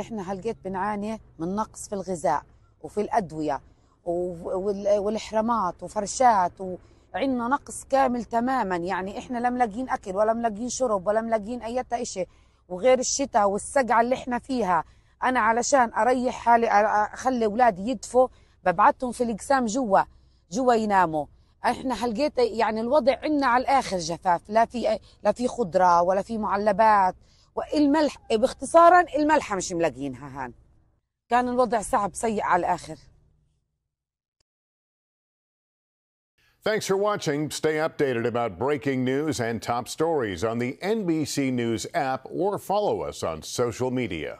احنا هلقيت بنعاني من نقص في الغذاء وفي الادويه والحرامات وفرشات وعندنا نقص كامل تماما يعني احنا لا ملاقيين اكل ولا ملاقيين شرب ولا ملاقيين اي شيء وغير الشتاء والسقعه اللي احنا فيها انا علشان اريح حالي اخلي اولادي يدفوا ببعتهم في الاقسام جوا جوا يناموا احنا هلقيت يعني الوضع عندنا على الاخر جفاف لا في لا في خضره ولا في معلبات والملح باختصارا الملحه مش ملاقيينها هان كان الوضع صعب سيء على الاخر Thanks for watching. Stay updated about breaking news and top stories on the NBC News app or follow us on social media.